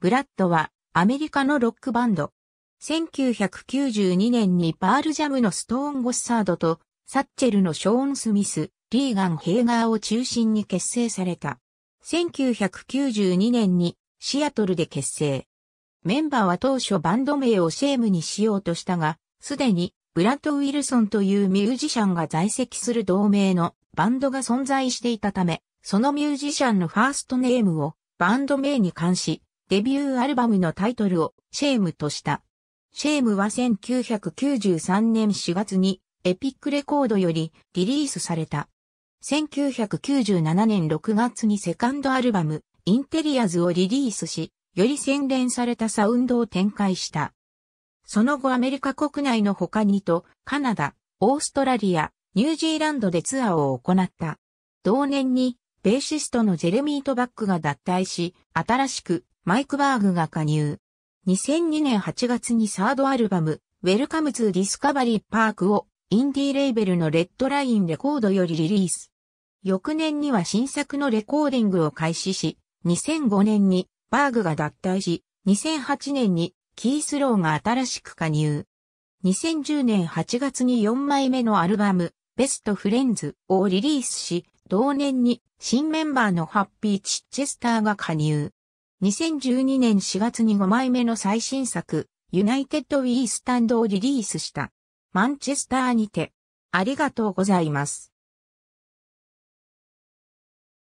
ブラッドはアメリカのロックバンド。1992年にパールジャムのストーン・ゴッサードとサッチェルのショーン・スミス、リーガン・ヘイガーを中心に結成された。1992年にシアトルで結成。メンバーは当初バンド名をシェームにしようとしたが、すでにブラッド・ウィルソンというミュージシャンが在籍する同盟のバンドが存在していたため、そのミュージシャンのファーストネームをバンド名に関し、デビューアルバムのタイトルをシェームとした。シェームは1993年4月にエピックレコードよりリリースされた。1997年6月にセカンドアルバムインテリアズをリリースし、より洗練されたサウンドを展開した。その後アメリカ国内の他にとカナダ、オーストラリア、ニュージーランドでツアーを行った。同年にベーシストのジェレミートバックが脱退し、新しくマイク・バーグが加入。2002年8月にサードアルバム、ウェルカムツーディスカバリーパークをインディーレーベルのレッドラインレコードよりリリース。翌年には新作のレコーディングを開始し、2005年にバーグが脱退し、2008年にキースローが新しく加入。2010年8月に4枚目のアルバム、ベストフレンズをリリースし、同年に新メンバーのハッピー・チッチェスターが加入。2012年4月に5枚目の最新作、ユナイテッド・ウィースタンドをリリースした。マンチェスターにて。ありがとうございます。